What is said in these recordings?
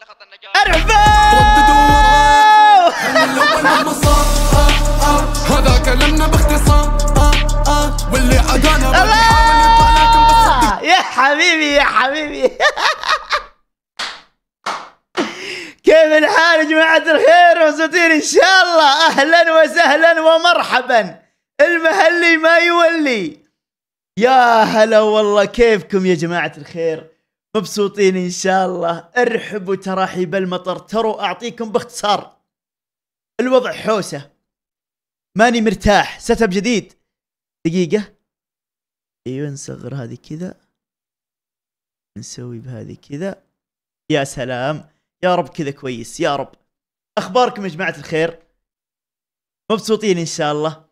يا حبيبي يا حبيبي كيف الحال يا جماعة الخير وساتين إن شاء الله أهلا وسهلا ومرحبا المهلي ما يولي يا هلا والله كيفكم يا جماعة الخير مبسوطين ان شاء الله ارحبوا تراحيب المطر ترو اعطيكم باختصار الوضع حوسه ماني مرتاح سيت اب جديد دقيقه ايوه نصغر هذه كذا نسوي بهذه كذا يا سلام يا رب كذا كويس يا رب اخباركم يا جماعه الخير مبسوطين ان شاء الله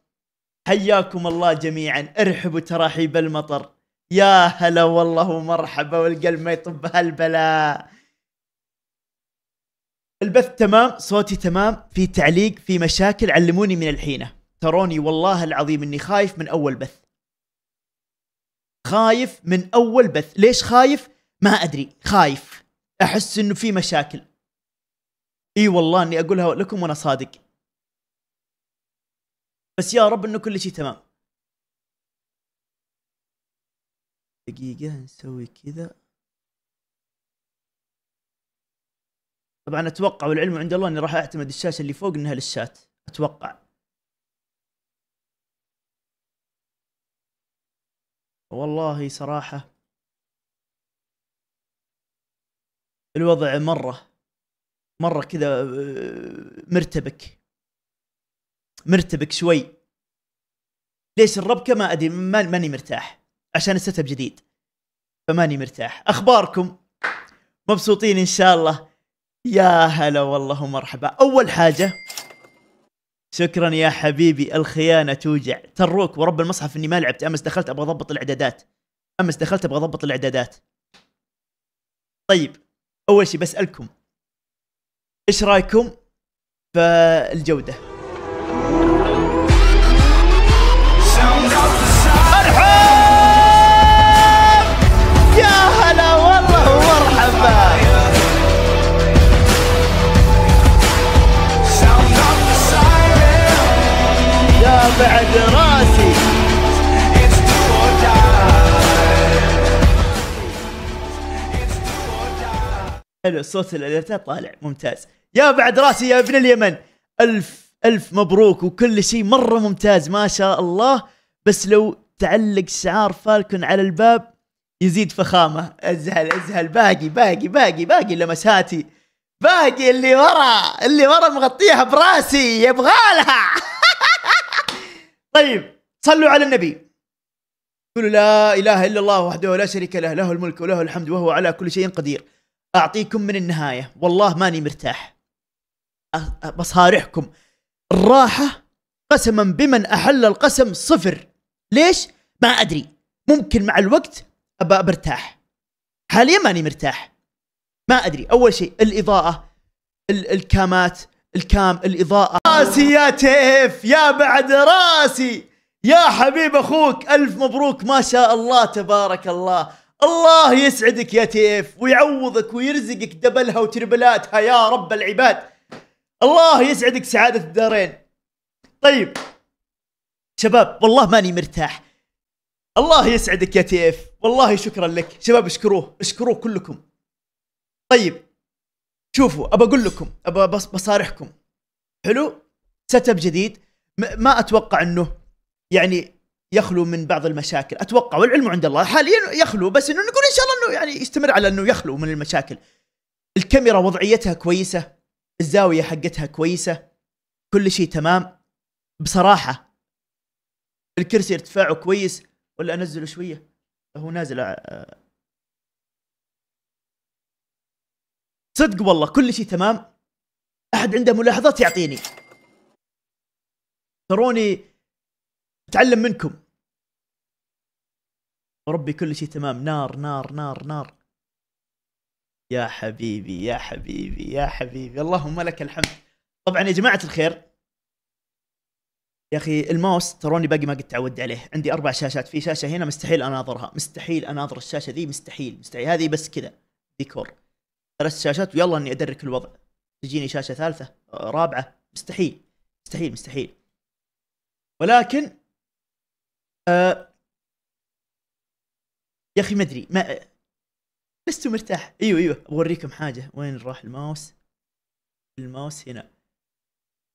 حياكم الله جميعا ارحبوا تراحيب المطر يا هلا والله ومرحبا والقلب ما يطب هالبلاء البث تمام صوتي تمام في تعليق في مشاكل علموني من الحينة تروني والله العظيم اني خايف من اول بث خايف من اول بث ليش خايف ما ادري خايف احس انه في مشاكل اي والله اني اقولها لكم وانا صادق بس يا رب انه كل شيء تمام دقيقة نسوي كذا طبعا اتوقع والعلم عند الله اني راح اعتمد الشاشة اللي فوق انها للشات اتوقع والله صراحة الوضع مرة مرة كذا آه، مرتبك مرتبك شوي ليش الربكة ما ادري ماني مرتاح عشان السيت اب جديد فماني مرتاح اخباركم مبسوطين ان شاء الله يا هلا والله ومرحبا اول حاجه شكرا يا حبيبي الخيانه توجع تروك ورب المصحف اني ما لعبت امس دخلت ابغى اضبط الاعدادات امس دخلت ابغى اضبط الاعدادات طيب اول شيء بسالكم ايش رايكم في الجوده بعد راسي حلو صوت الاليتا طالع ممتاز يا بعد راسي يا ابن اليمن الف الف مبروك وكل شيء مره ممتاز ما شاء الله بس لو تعلق شعار فالكون على الباب يزيد فخامه ازهل ازهل باقي باقي باقي باقي لمساتي باقي اللي ورا اللي ورا مغطيها براسي يبغالها طيب صلوا على النبي قولوا لا اله الا الله وحده لا شريك له له الملك وله الحمد وهو على كل شيء قدير اعطيكم من النهايه والله ماني مرتاح بصارحكم الراحه قسما بمن احل القسم صفر ليش ما ادري ممكن مع الوقت ابى برتاح حاليا ماني مرتاح ما ادري اول شيء الاضاءه الكامات الكام الإضاءة راسي يا تيف يا بعد راسي يا حبيب أخوك ألف مبروك ما شاء الله تبارك الله الله يسعدك يا تيف ويعوضك ويرزقك دبلها وتربلاتها يا رب العباد الله يسعدك سعادة الدارين طيب شباب والله ماني مرتاح الله يسعدك يا تيف والله شكرا لك شباب اشكروه اشكروه كلكم طيب شوفوا ابى اقول لكم ابى بصارحكم حلو سيت اب جديد ما اتوقع انه يعني يخلو من بعض المشاكل اتوقع والعلم عند الله حاليا يخلو بس انه نقول ان شاء الله انه يعني يستمر على انه يخلو من المشاكل الكاميرا وضعيتها كويسه الزاويه حقتها كويسه كل شيء تمام بصراحه الكرسي ارتفاعه كويس ولا انزله شويه هو نازل آه، صدق والله كل شيء تمام احد عنده ملاحظات يعطيني تروني اتعلم منكم ربي كل شيء تمام نار نار نار نار يا حبيبي يا حبيبي يا حبيبي اللهم لك الحمد طبعا يا جماعه الخير يا اخي الماوس تروني باقي ما قد تعودت عليه عندي اربع شاشات في شاشه هنا مستحيل اناظرها مستحيل اناظر الشاشه ذي مستحيل مستحيل هذه بس كذا ديكور ثلاث شاشات ويلا اني ادرك الوضع تجيني شاشه ثالثه رابعه مستحيل مستحيل مستحيل ولكن آه يا اخي ما ادري ما لست مرتاح ايوه ايوه بوريكم حاجه وين راح الماوس الماوس هنا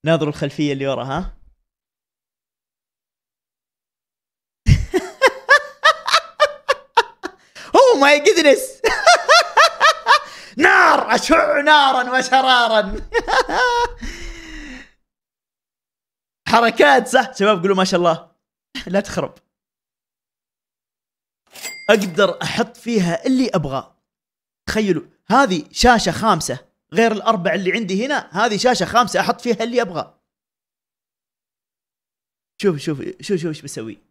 ناظروا الخلفيه اللي ورا ها اوه ماي جدنس نار أشع نارا وشرارا حركات صح شباب قولوا ما شاء الله لا تخرب أقدر أحط فيها اللي أبغاه تخيلوا هذه شاشة خامسة غير الأربع اللي عندي هنا هذه شاشة خامسة أحط فيها اللي أبغاه شوف شوف شوف شوف ايش بسوي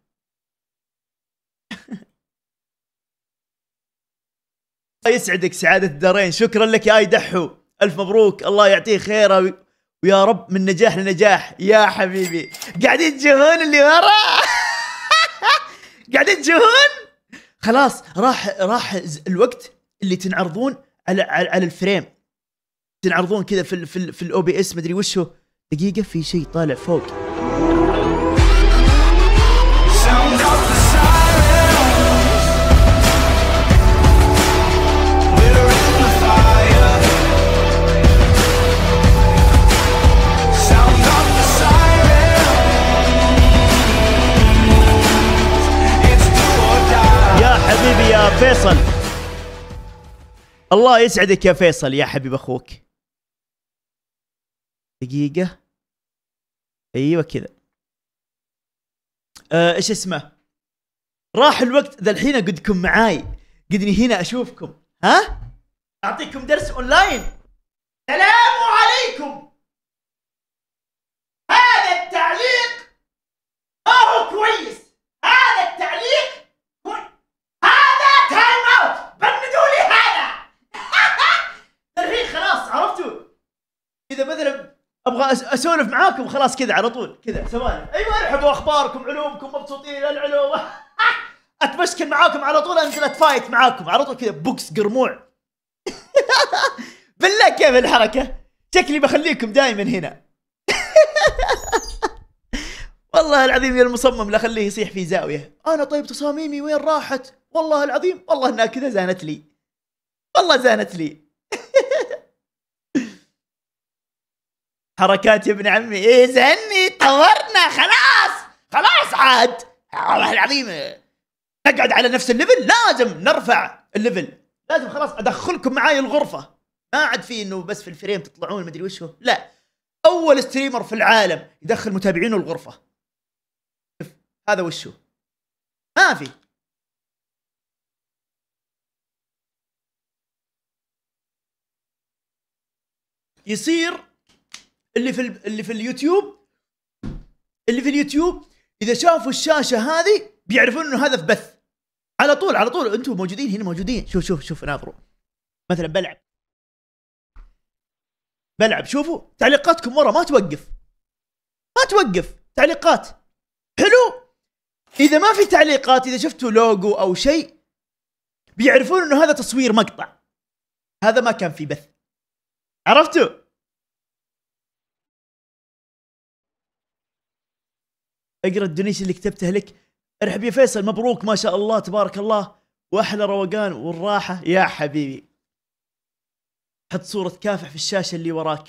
الله يسعدك سعادة الدارين شكرا لك يا دحو ألف مبروك الله يعطيه خيره ويا رب من نجاح لنجاح يا حبيبي قاعدين تجهون اللي ورا قاعدين تجهون خلاص راح راح الوقت اللي تنعرضون على على, على الفريم تنعرضون كذا في ال في, ال في الاو بي اس مدري وش هو دقيقه في شيء طالع فوق فيصل الله يسعدك يا فيصل يا حبيب اخوك دقيقة ايوه كذا آه، ايش اسمه راح الوقت ذا الحين قدكم معاي قدني هنا اشوفكم ها اعطيكم درس اونلاين سلام عليكم ابغى اسولف معاكم خلاص كذا على طول كذا سوالف ايوه ارحبوا اخباركم علومكم مبسوطين العلوم اتمشكل معاكم على طول انزل اتفايت معاكم على طول كذا بوكس قرموع بالله كيف الحركه شكلي بخليكم دائما هنا والله العظيم يا المصمم لا خليه يصيح في زاويه انا طيب تصاميمي وين راحت والله العظيم والله انها كذا زانت لي والله زانت لي حركات يا ابن عمي ايه زني طورنا خلاص خلاص عاد والله العظيم نقعد على نفس الليفل لازم نرفع الليفل لازم خلاص ادخلكم معاي الغرفه ما عاد في انه بس في الفريم تطلعون مدري وش هو لا اول ستريمر في العالم يدخل متابعينه الغرفه شوف هذا وش هو ما في يصير اللي في اللي في اليوتيوب اللي في اليوتيوب اذا شافوا الشاشه هذه بيعرفون انه هذا في بث على طول على طول انتم موجودين هنا موجودين شوف شوف شوف ناظروا مثلا بلعب بلعب شوفوا تعليقاتكم ورا ما توقف ما توقف تعليقات حلو اذا ما في تعليقات اذا شفتوا لوجو او شيء بيعرفون انه هذا تصوير مقطع هذا ما كان في بث عرفتوا اقرا الدونيشن اللي كتبته لك ارحب يا فيصل مبروك ما شاء الله تبارك الله واحلى روقان والراحه يا حبيبي حط صوره كافح في الشاشه اللي وراك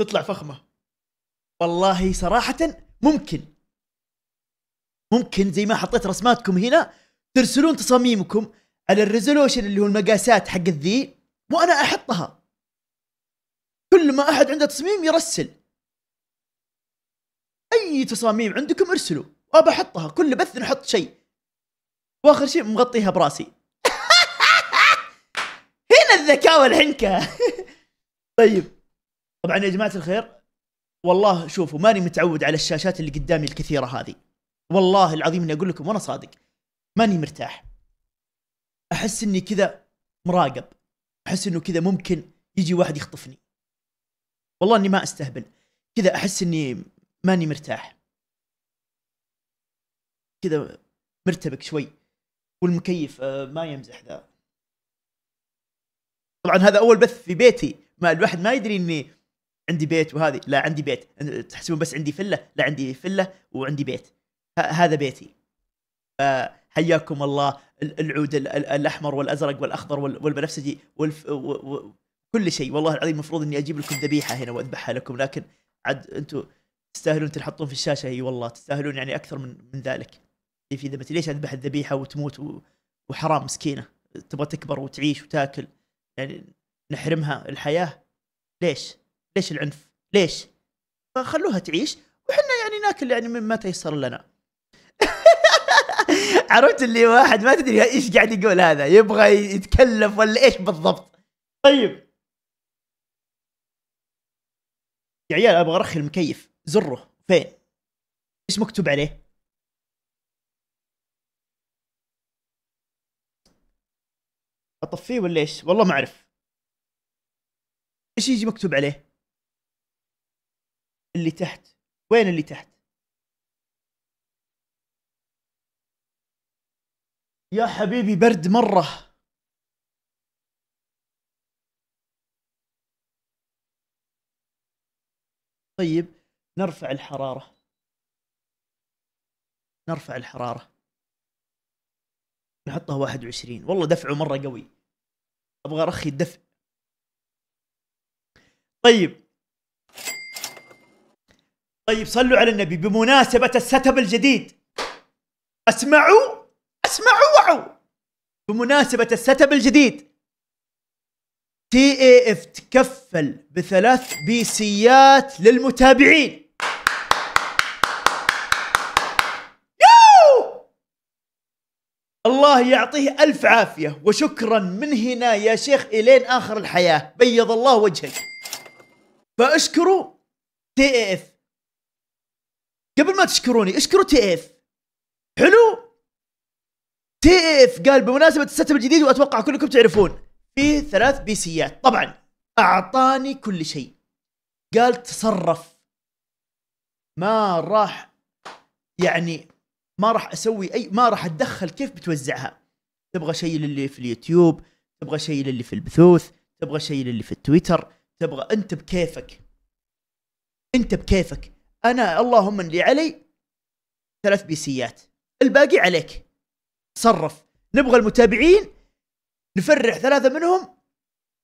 تطلع فخمه والله صراحه ممكن ممكن زي ما حطيت رسماتكم هنا ترسلون تصاميمكم على الريزولوشن اللي هو المقاسات حق الذي وانا احطها كل ما احد عنده تصميم يرسل اي تصاميم عندكم ارسلوا ابى احطها كل بث نحط شيء واخر شيء مغطيها براسي هنا الذكاء والحنكه طيب طبعا يا جماعه الخير والله شوفوا ماني متعود على الشاشات اللي قدامي الكثيره هذه والله العظيم اني اقول لكم وانا صادق ماني مرتاح احس اني كذا مراقب احس انه كذا ممكن يجي واحد يخطفني والله اني ما استهبل كذا احس اني ماني مرتاح كذا مرتبك شوي والمكيف آه، ما يمزح ذا طبعا هذا اول بث في بيتي ما الواحد ما يدري اني عندي بيت وهذه لا عندي بيت تحسبون بس عندي فله لا عندي فله وعندي بيت هذا بيتي حياكم الله العود الاحمر والازرق والاخضر والبنفسجي وكل شيء والله العظيم المفروض اني اجيب لكم ذبيحه هنا واذبحها لكم لكن عاد انتم تستاهلون تنحطون في الشاشه اي والله تستاهلون يعني اكثر من من ذلك في ذمتي ليش اذبح الذبيحه وتموت و... وحرام مسكينه تبغى تكبر وتعيش وتاكل يعني نحرمها الحياه ليش؟ ليش العنف؟ ليش؟ فخلوها تعيش وحنا يعني ناكل يعني مما تيسر لنا عرفت اللي واحد ما تدري ايش قاعد يقول هذا يبغى يتكلف ولا ايش بالضبط طيب يا عيال ابغى ارخي المكيف زره فين ايش مكتوب عليه اطفيه ولا ايش والله ما اعرف ايش يجي مكتوب عليه اللي تحت وين اللي تحت يا حبيبي برد مره طيب نرفع الحرارة نرفع الحرارة نحطها 21 والله دفعه مرة قوي أبغى أرخي الدفع طيب طيب صلوا على النبي بمناسبة السيت اب الجديد اسمعوا اسمعوا وعوا بمناسبة السيت اب الجديد تي اي اف تكفل بثلاث بي سيات للمتابعين الله يعطيه ألف عافية وشكرا من هنا يا شيخ إلين آخر الحياة بيض الله وجهك فاشكروا تي اي اف قبل ما تشكروني اشكروا تي اف حلو تي اي اف قال بمناسبة الستب الجديد وأتوقع كلكم تعرفون في ثلاث بي سيات طبعا اعطاني كل شيء قال تصرف ما راح يعني ما راح اسوي اي ما راح اتدخل كيف بتوزعها تبغى شيء للي في اليوتيوب تبغى شيء للي في البثوث تبغى شيء للي في التويتر تبغى انت بكيفك انت بكيفك انا اللهم اللي علي ثلاث بي سيات الباقي عليك تصرف نبغى المتابعين نفرح ثلاثه منهم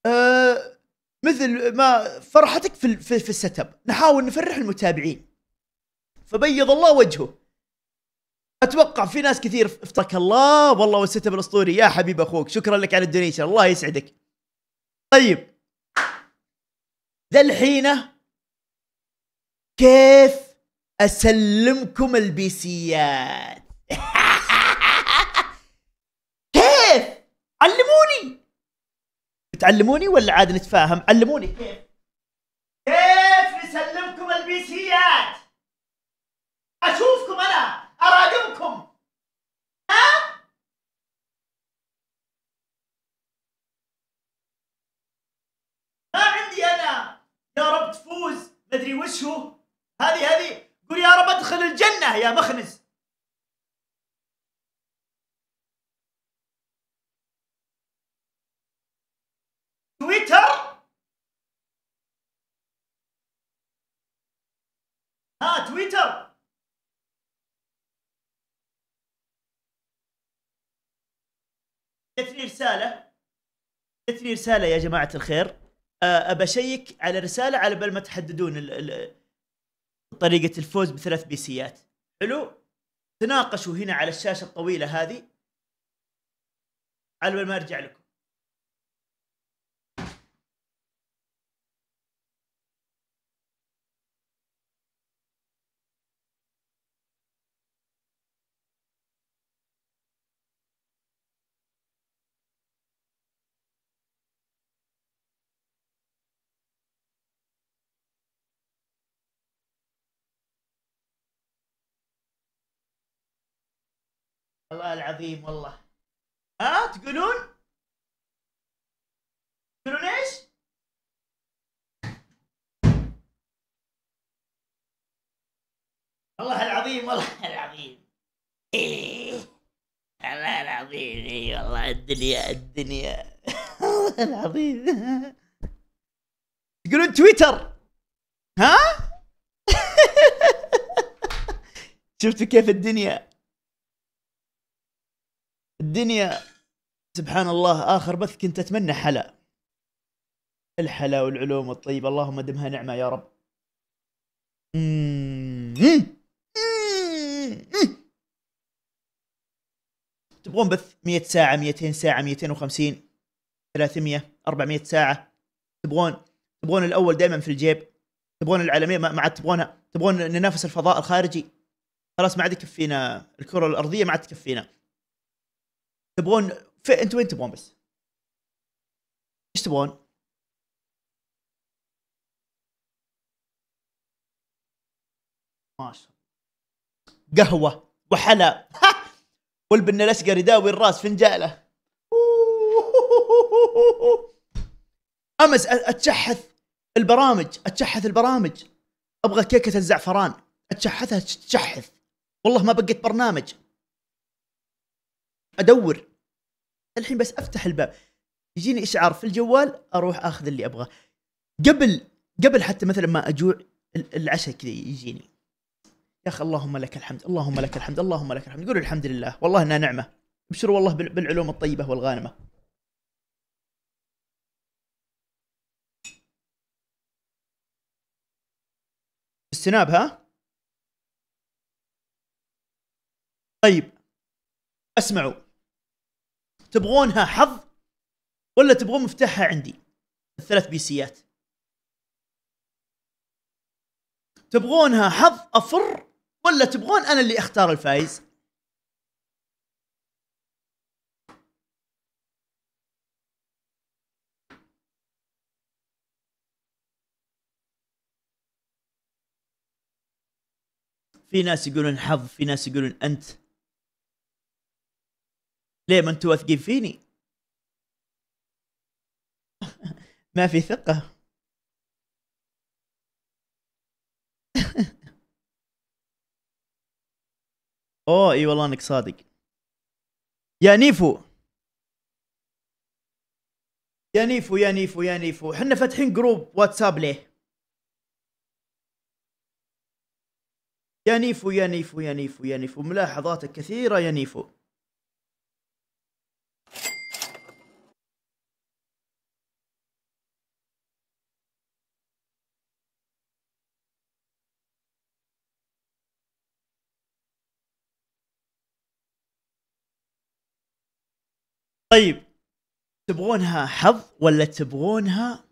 آه مثل ما فرحتك في في, في السيت اب نحاول نفرح المتابعين فبيض الله وجهه اتوقع في ناس كثير افتك الله والله والسيت اب الاسطوري يا حبيب اخوك شكرا لك على الدونيشن الله يسعدك طيب ذا الحينه كيف اسلمكم البيسيات علموني بتعلموني ولا عاد نتفاهم علموني كيف كيف نسلمكم البيسيات اشوفكم انا اراقبكم ها ما عندي انا يا رب تفوز مدري وش هو هذه هذه قول يا رب ادخل الجنه يا مخنز ها تويتر جتني رسالة جتني رسالة يا جماعة الخير أبى أشيك على رسالة على بال ما تحددون طريقة الفوز بثلاث بيسيات حلو تناقشوا هنا على الشاشة الطويلة هذه على بال ما أرجع لكم الله العظيم والله ها أه تقولون تقولون ايش والله العظيم والله العظيم إيه. الله العظيم اي والله الدنيا الدنيا والله العظيم تقولون تويتر ها شفتوا كيف الدنيا الدنيا سبحان الله اخر بث كنت اتمنى حلا الحلا والعلوم الطيبه اللهم دمها نعمه يا رب تبغون بث 100 ساعه 200 ساعه 250 300 400 ساعه تبغون تبغون الاول دائما في الجيب تبغون العالميه ما عاد تبغونها تبغون ننافس الفضاء الخارجي خلاص ما عاد يكفينا الكره الارضيه ما عاد تكفينا تبغون انت وين تبغون بس؟ ايش تبغون؟ ما شاء الله قهوه وحلا والبن الاسقر يداوي الراس فنجاله امس اتشحث البرامج اتشحث البرامج ابغى كيكه الزعفران اتشحثها تشحث والله ما بقيت برنامج ادور الحين بس افتح الباب يجيني اشعار في الجوال اروح اخذ اللي ابغاه قبل قبل حتى مثلا ما اجوع العشاء كذا يجيني يا اخي اللهم لك الحمد اللهم لك الحمد اللهم لك الحمد قولوا الحمد لله والله انها نعمه ابشروا والله بالعلوم الطيبه والغانمه السناب ها طيب اسمعوا تبغونها حظ ولا تبغون مفتاحها عندي الثلاث بي سيات تبغونها حظ افر ولا تبغون انا اللي اختار الفايز في ناس يقولون حظ في ناس يقولون انت ليه ما انتم واثقين فيني ما في ثقه اوه اي والله انك صادق يا نيفو يا نيفو يا نيفو يا نيفو احنا فاتحين جروب واتساب ليه يا نيفو يا نيفو يا نيفو يا نيفو ملاحظاتك كثيرة يا نيفو طيب تبغونها حظ ولا تبغونها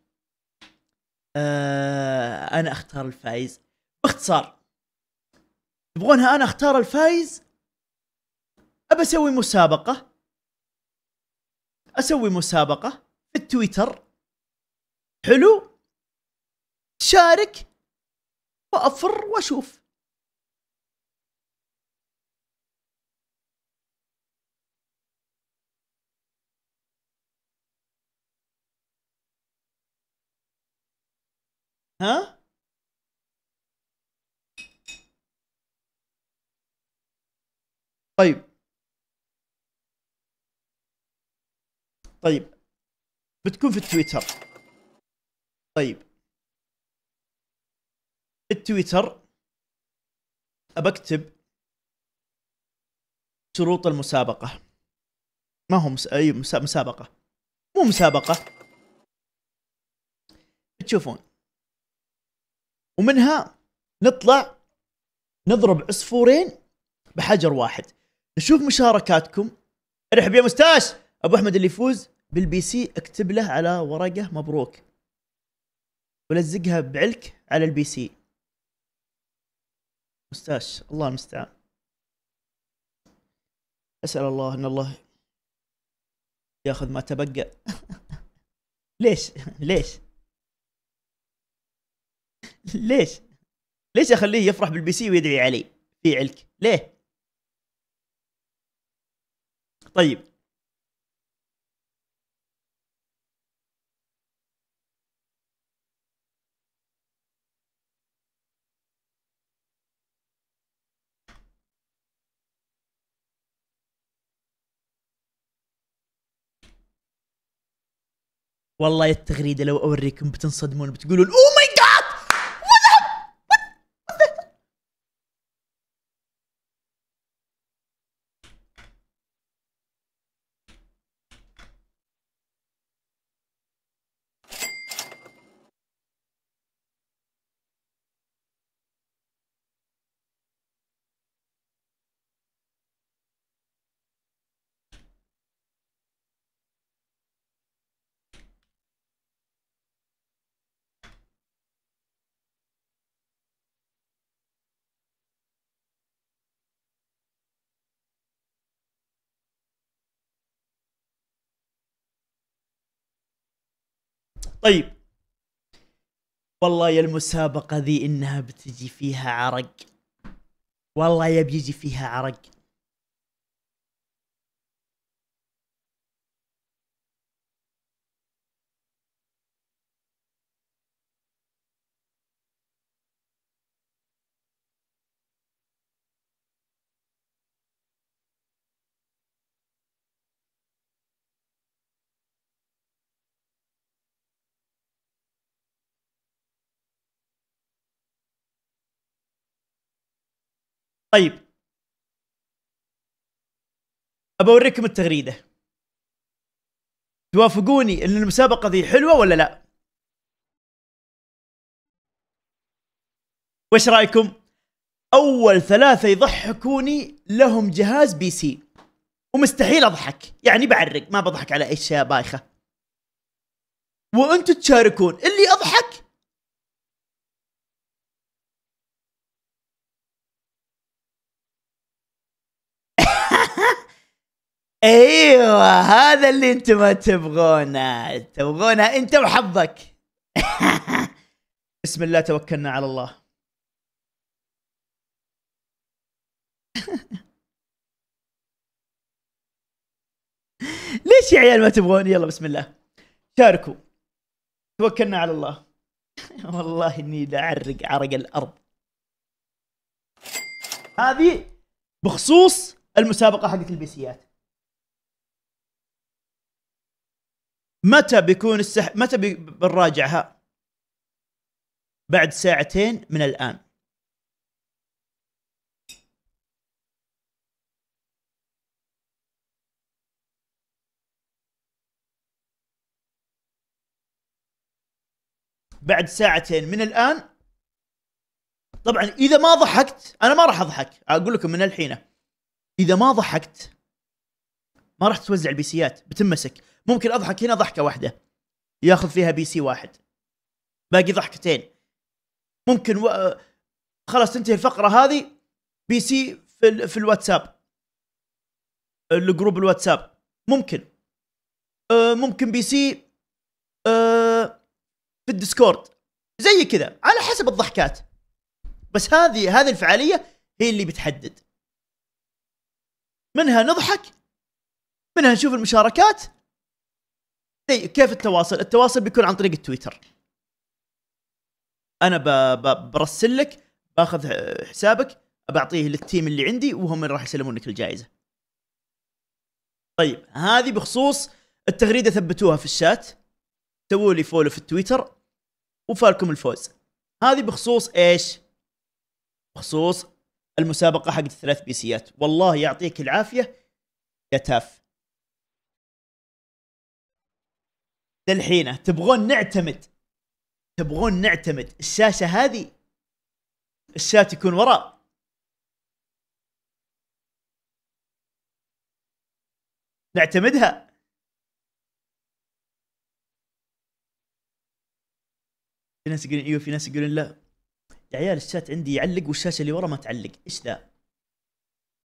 آه انا اختار الفايز باختصار تبغونها انا اختار الفايز ابى اسوي مسابقه اسوي مسابقه في التويتر حلو شارك وافر واشوف ها طيب طيب بتكون في التويتر طيب التويتر أبكتب شروط المسابقة ما هو مس... أي مسابقة مو مسابقة بتشوفون ومنها نطلع نضرب عصفورين بحجر واحد نشوف مشاركاتكم ارحب يا مستاش ابو احمد اللي يفوز بالبي سي اكتب له على ورقه مبروك ولزقها بعلك على البي سي مستاش الله المستعان اسال الله ان الله ياخذ ما تبقى ليش ليش ليش؟ ليش اخليه يفرح بالبي سي ويدعي علي في علك؟ ليه؟ طيب والله يا التغريده لو اوريكم بتنصدمون بتقولون اوه طيب والله يا المسابقة ذي إنها بتجي فيها عرق والله يا بيجي فيها عرق طيب أبوريكم التغريدة توافقوني ان المسابقه ذي حلوه ولا لا وش رايكم اول ثلاثه يضحكوني لهم جهاز بي سي ومستحيل اضحك يعني بعرق ما بضحك على اشياء بايخه وانتم تشاركون اللي اضحك ايوه هذا اللي انتم ما تبغونه تبغونه انت وحظك بسم الله توكلنا على الله ليش يا عيال ما تبغون يلا بسم الله شاركوا توكلنا على الله والله اني لأعرق عرق الارض هذه بخصوص المسابقه حقت البيسيات متى بيكون السح... متى بي... بنراجعها؟ بعد ساعتين من الان بعد ساعتين من الان طبعا اذا ما ضحكت انا ما راح اضحك اقول لكم من الحين اذا ما ضحكت ما راح توزع البيسيات بتمسك ممكن اضحك هنا ضحكه واحده ياخذ فيها بي سي واحد باقي ضحكتين ممكن و... خلاص تنتهي الفقره هذه بي سي في, ال... في الواتساب الجروب الواتساب ممكن أه ممكن بي سي أه في الديسكورد زي كذا على حسب الضحكات بس هذه هذه الفعاليه هي اللي بتحدد منها نضحك منها نشوف المشاركات إيه، كيف التواصل؟ التواصل بيكون عن طريق التويتر. انا برسل لك باخذ حسابك بعطيه للتيم اللي عندي وهم اللي راح يسلمونك الجائزه. طيب هذه بخصوص التغريده ثبتوها في الشات سووا لي فولو في التويتر وفالكم الفوز. هذه بخصوص ايش؟ بخصوص المسابقه حقت الثلاث بيسيات، والله يعطيك العافيه يا تاف. للحينه تبغون نعتمد تبغون نعتمد الشاشه هذه الشات يكون وراء نعتمدها في ناس يقولون ايوه في ناس يقولون لا يا عيال الشات عندي يعلق والشاشه اللي ورا ما تعلق ايش ذا